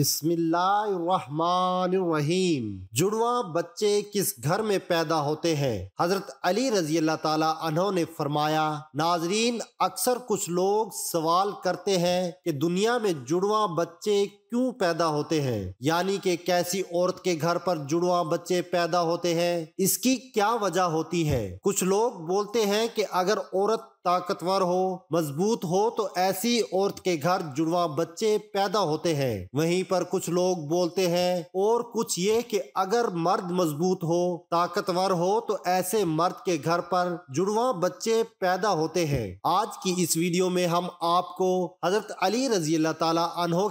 बिस्मिल्लाहिर्रहमानिर्रहीम जुड़वा बच्चे किस घर में पैदा होते हैं हजरत अली रजी अल्लाह ने फरमाया नाजरीन अक्सर कुछ लोग सवाल करते हैं कि दुनिया में जुड़वा बच्चे क्यों पैदा होते हैं यानी कि कैसी औरत के घर पर जुड़वा बच्चे पैदा होते हैं इसकी क्या वजह होती है कुछ लोग बोलते हैं कि अगर औरत ताकतवर हो मजबूत हो तो ऐसी औरत के घर जुड़वा बच्चे पैदा होते हैं वहीं पर कुछ लोग बोलते हैं और कुछ ये कि अगर मर्द मजबूत हो ताकतवर हो तो ऐसे मर्द के घर पर जुड़वा बच्चे पैदा होते हैं आज की इस वीडियो में हम आपको हजरत अली रजी अल्लाह तला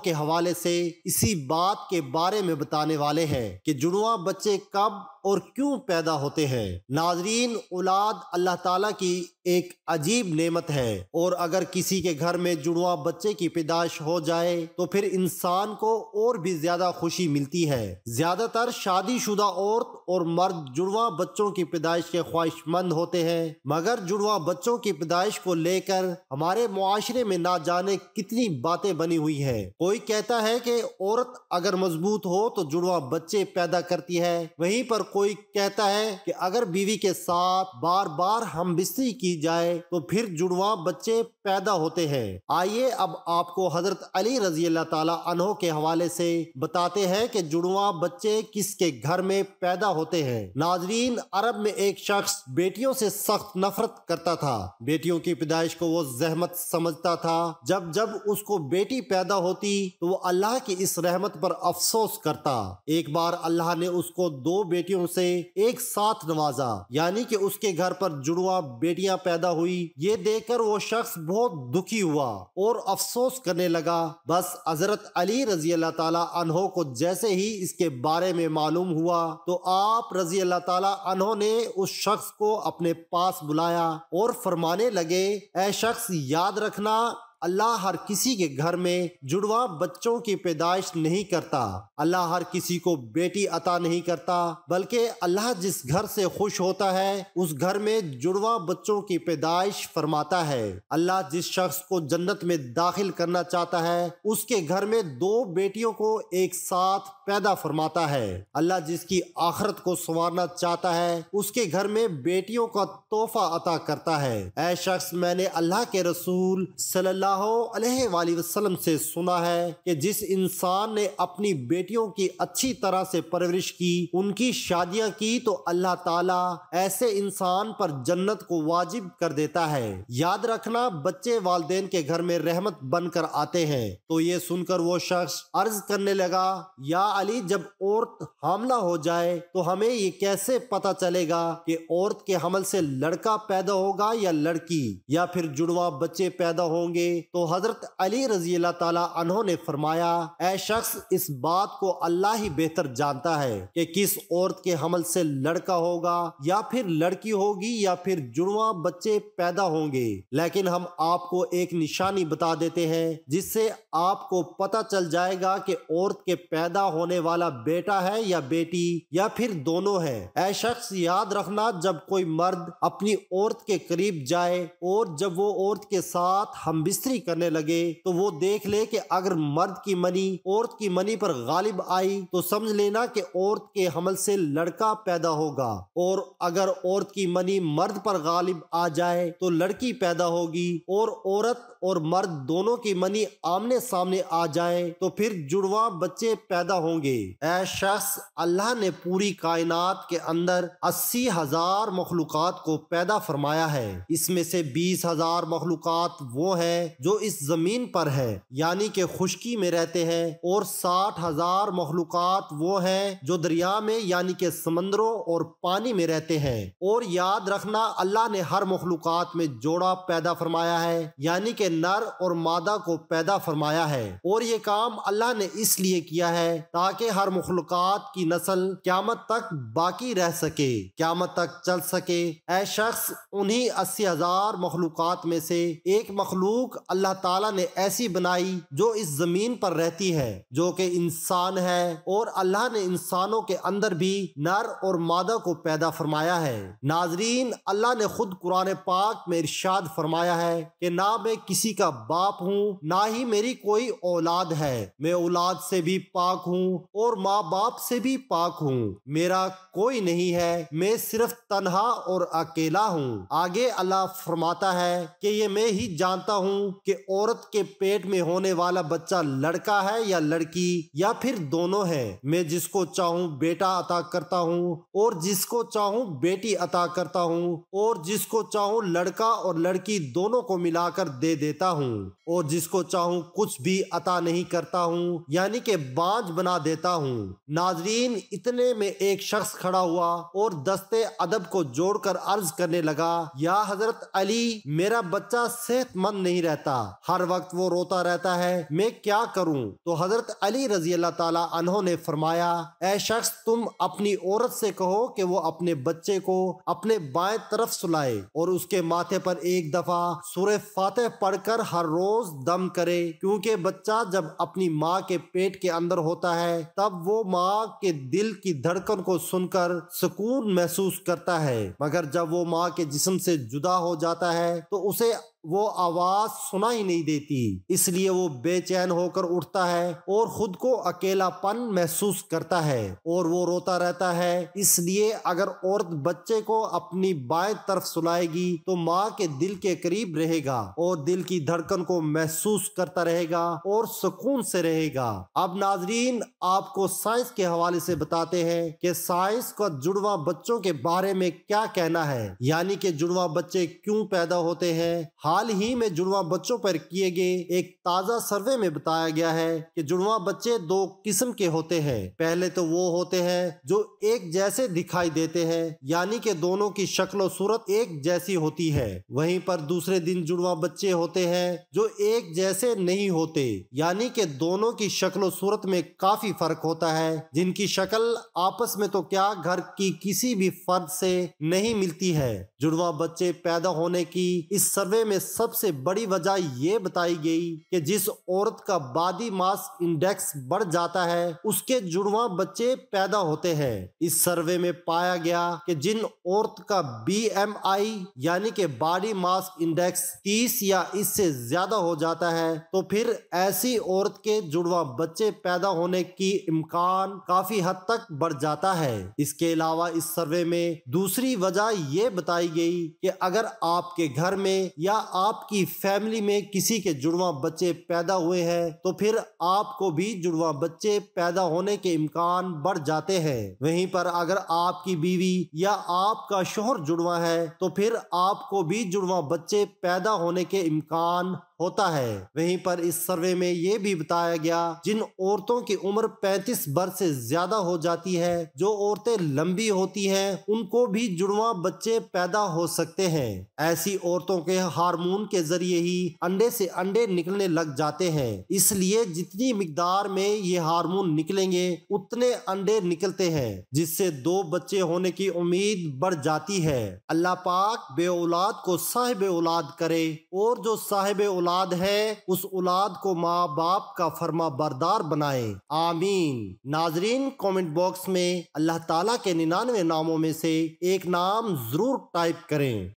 के हवाले से से इसी बात के बारे में बताने वाले हैं कि जुड़वा बच्चे कब और क्यों पैदा होते हैं नाजरीन औलाद अल्लाह ताला की एक अजीब नेमत है और अगर किसी के घर में जुड़वा बच्चे की पैदाश हो जाए तो फिर इंसान को और भी ज्यादा खुशी मिलती है ज्यादातर शादीशुदा औरत और मर्द जुड़वा बच्चों की पैदाइश के ख्वाहिशमंद होते हैं मगर जुड़वा बच्चों की पैदाइश को लेकर हमारे मुआरे में ना जाने कितनी बातें बनी हुई है कोई कहता है की औरत अगर मजबूत हो तो जुड़वा बच्चे पैदा करती है वहीं पर कोई कहता है कि अगर बीवी के साथ बार बार हम बिस्तरी की जाए तो फिर जुड़वा बच्चे पैदा होते हैं आइए अब आपको हजरत अली रजी अल्लाह तहो के हवाले से बताते हैं कि जुड़वा बच्चे किसके घर में पैदा होते हैं नाजरीन अरब में एक शख्स बेटियों से सख्त नफरत करता था बेटियों की पैदाइश को वो जहमत समझता था जब जब उसको बेटी पैदा होती तो वो अल्लाह की इस रहमत पर अफसोस करता एक बार अल्लाह ने उसको दो बेटियों से एक साथ नवाजा यानी कि उसके घर पर जुड़वा बेटियां पैदा हुई ये देखकर वो शख्स बहुत दुखी हुआ और अफसोस करने लगा बस हजरत अली रजी अल्लाह तला अनहो को जैसे ही इसके बारे में मालूम हुआ तो आप रजी अल्लाह तला अनहो ने उस शख्स को अपने पास बुलाया और फरमाने लगे ऐ शख्स याद रखना अल्लाह हर किसी के घर में जुड़वा बच्चों की पैदाइश नहीं करता अल्लाह हर किसी को बेटी अता नहीं करता बल्कि अल्लाह जिस घर से खुश होता है उस घर में जुड़वा बच्चों की पैदाइश फरमाता है अल्लाह जिस शख्स को जन्नत में दाखिल करना चाहता है उसके घर में दो बेटियों को एक साथ पैदा फरमाता है अल्लाह जिसकी आखरत को संवारना चाहता है उसके घर में बेटियों का तोहफा अता करता है ऐ शख्स मैंने अल्लाह के रसूल सल्लल्लाहु अलैहि वसल्लम से सुना है कि जिस इंसान ने अपनी बेटियों की अच्छी तरह से परवरिश की उनकी शादियां की तो अल्लाह ताला ऐसे इंसान पर जन्नत को वाजिब कर देता है याद रखना बच्चे वालदेन के घर में रहमत बनकर आते हैं तो ये सुनकर वो शख्स अर्ज करने लगा या अली जब औरत हमला हो जाए तो हमें ये कैसे पता चलेगा कि औरत के हमल से लड़का पैदा होगा या लड़की या फिर जुड़वा बच्चे पैदा होंगे तो हजरत अली रजी तला ने फरमाया ए शख्स इस बात को अल्लाह ही बेहतर जानता है कि किस औरत के हमल से लड़का होगा या फिर लड़की होगी या फिर जुड़वा बच्चे पैदा होंगे लेकिन हम आपको एक निशानी बता देते हैं जिससे आपको पता चल जाएगा कि औरत के पैदा होने होने वाला बेटा है या बेटी या फिर दोनों है ऐ शख्स याद रखना जब कोई मर्द अपनी औरत के करीब जाए और जब वो औरत के साथ हम बिस्तरी करने लगे तो वो देख ले कि अगर मर्द की मनी औरत की मनी पर गालिब आई तो समझ लेना कि औरत के हमल से लड़का पैदा होगा और अगर औरत की मनी मर्द पर गालिब आ जाए तो लड़की पैदा होगी और औरत और मर्द दोनों की मनी आमने सामने आ जाए तो फिर जुड़वा बच्चे पैदा होंगे होंगे ए शख्स अल्लाह ने पूरी कायनात के अंदर अस्सी हजार मखलूक को पैदा फरमाया है इसमें से बीस हजार मखलूक वो है जो इस जमीन पर है यानी के खुशकी में रहते हैं और साठ हजार मखलूक वो है जो दरिया में यानी के समंदरों और पानी में रहते हैं और याद रखना अल्लाह ने हर मखलूक में जोड़ा पैदा फरमाया है यानी के नर और मादा को पैदा फरमाया है और ये काम अल्लाह ने इसलिए किया है ताकि हर मखलूक की नस्ल क्यामत तक बाकी रह सके क्यामत तक चल सके ऐ शख्स उन्हीं अस्सी हजार मखलूक में से एक मखलूक अल्लाह तला ने ऐसी बनाई जो इस जमीन पर रहती है जो कि इंसान है और अल्लाह ने इंसानों के अंदर भी नर और मादा को पैदा फरमाया है नाजरीन अल्लाह ने खुद कुरान पाक में इर्शाद फरमाया है कि ना मैं किसी का बाप हूँ ना ही मेरी कोई औलाद है मैं औलाद से भी पाक हूँ हूँ और माँ बाप से भी पाक हूँ मेरा कोई नहीं है मैं सिर्फ तनहा और अकेला हूँ आगे अल्लाह फरमाता है कि ये मैं ही जानता हूँ कि औरत के पेट में होने वाला बच्चा लड़का है या लड़की या फिर दोनों है मैं जिसको चाहूँ बेटा अता करता हूँ और जिसको चाहूँ बेटी अता करता हूँ और जिसको चाहूँ लड़का और लड़की दोनों को मिलाकर दे देता हूँ और जिसको चाहूँ कुछ भी अता नहीं करता हूँ यानी के बांझ बना देता हूँ नाजरीन इतने में एक शख्स खड़ा हुआ और दस्ते अदब को जोड़कर अर्ज करने लगा या हजरत अली मेरा बच्चा सेहतमंद नहीं रहता हर वक्त वो रोता रहता है मैं क्या करूँ तो हजरत अली रजी अल्लाह तला ने फरमाया ए शख्स तुम अपनी औरत से कहो कि वो अपने बच्चे को अपने बाएं तरफ सुलाए और उसके माथे पर एक दफा सुर फातह पढ़कर हर रोज दम करे क्योंकि बच्चा जब अपनी माँ के पेट के अंदर होता है है तब वो माँ के दिल की धड़कन को सुनकर सुकून महसूस करता है मगर जब वो माँ के जिस्म से जुदा हो जाता है तो उसे वो आवाज सुना ही नहीं देती इसलिए वो बेचैन होकर उठता है और खुद को अकेलापन महसूस करता है और वो रोता रहता है इसलिए अगर औरत बच्चे को अपनी बाएं तरफ सुलाएगी तो माँ के दिल के करीब रहेगा और दिल की धड़कन को महसूस करता रहेगा और सुकून से रहेगा अब नाजरीन आपको साइंस के हवाले से बताते हैं कि साइंस का जुड़वा बच्चों के बारे में क्या कहना है यानी कि जुड़वा बच्चे क्यों पैदा होते हैं हाँ हाल ही में जुड़वा बच्चों पर किए गए एक ताज़ा सर्वे में बताया गया है कि जुड़वा बच्चे दो किस्म के होते हैं पहले तो वो होते हैं जो एक जैसे दिखाई देते हैं यानी कि दोनों की शक्लो सूरत एक जैसी होती है वहीं पर दूसरे दिन जुड़वा बच्चे होते हैं जो एक जैसे नहीं होते यानी के दोनों की शक्लो सूरत में काफी फर्क होता है जिनकी शक्ल आपस में तो क्या घर की किसी भी फर्द से नहीं मिलती है जुड़वा बच्चे पैदा होने की इस सर्वे में में सबसे बड़ी वजह यह बताई गई कि जिस औरत का बॉडी मास इंडेक्स बढ़ जाता है उसके जुड़वा बच्चे पैदा होते हैं इस सर्वे में पाया गया कि जिन औरत का बीएमआई यानी कि बॉडी मास इंडेक्स 30 या इससे ज्यादा हो जाता है तो फिर ऐसी औरत के जुड़वा बच्चे पैदा होने की इम्कान काफी हद तक बढ़ जाता है इसके अलावा इस सर्वे में दूसरी वजह यह बताई गई कि अगर आपके घर में या आपकी फैमिली में किसी के जुड़वा बच्चे पैदा हुए हैं तो फिर आपको भी जुड़वा बच्चे पैदा होने के इम्कान बढ़ जाते हैं वहीं पर अगर आपकी बीवी या आपका शोहर जुड़वा है तो फिर आपको भी जुड़वा बच्चे पैदा होने के इम्कान होता है वहीं पर इस सर्वे में ये भी बताया गया जिन औरतों की उम्र 35 वर्ष से ज्यादा हो जाती है जो औरतें लंबी होती हैं उनको भी जुड़वा बच्चे पैदा हो सकते हैं ऐसी औरतों के हार्मोन के जरिए ही अंडे से अंडे निकलने लग जाते हैं इसलिए जितनी मिकदार में ये हार्मोन निकलेंगे उतने अंडे निकलते हैं जिससे दो बच्चे होने की उम्मीद बढ़ जाती है अल्लाह पाक बे औलाद को साहेब औलाद करे और जो साहेब औलाद औलाद है उस औलाद को माँ बाप का फर्मा बरदार बनाए आमीन नाजरीन कमेंट बॉक्स में अल्लाह ताला के निन्यानवे नामों में से एक नाम जरूर टाइप करें